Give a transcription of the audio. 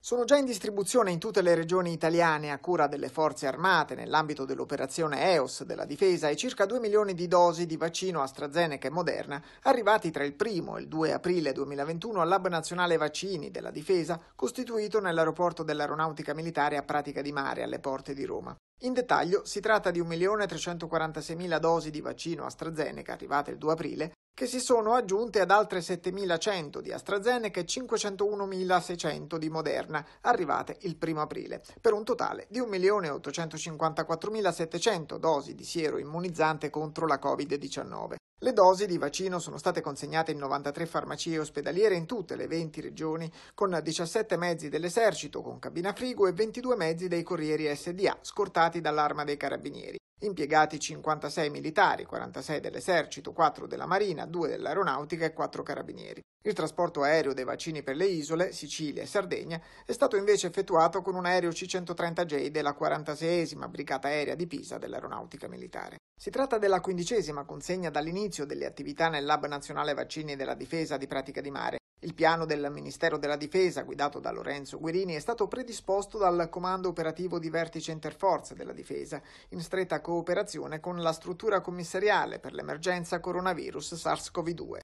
Sono già in distribuzione in tutte le regioni italiane a cura delle forze armate nell'ambito dell'operazione EOS della difesa e circa 2 milioni di dosi di vaccino AstraZeneca e Moderna arrivati tra il 1 e il 2 aprile 2021 al Lab Nazionale Vaccini della Difesa costituito nell'aeroporto dell'Aeronautica Militare a Pratica di Mare alle porte di Roma. In dettaglio si tratta di 1.346.000 dosi di vaccino AstraZeneca arrivate il 2 aprile che si sono aggiunte ad altre 7.100 di AstraZeneca e 501.600 di Moderna, arrivate il 1 aprile, per un totale di 1.854.700 dosi di siero immunizzante contro la Covid-19. Le dosi di vaccino sono state consegnate in 93 farmacie ospedaliere in tutte le 20 regioni, con 17 mezzi dell'esercito con cabina frigo e 22 mezzi dei corrieri SDA scortati dall'arma dei carabinieri impiegati 56 militari, 46 dell'esercito, 4 della marina, 2 dell'aeronautica e 4 carabinieri. Il trasporto aereo dei vaccini per le isole, Sicilia e Sardegna, è stato invece effettuato con un aereo C-130J della 46esima Brigata Aerea di Pisa dell'Aeronautica Militare. Si tratta della quindicesima consegna dall'inizio delle attività nel Nazionale Vaccini della Difesa di Pratica di Mare, il piano del Ministero della Difesa, guidato da Lorenzo Guerini, è stato predisposto dal Comando Operativo di Vertice Interforze della Difesa, in stretta cooperazione con la struttura commissariale per l'emergenza coronavirus SARS-CoV-2.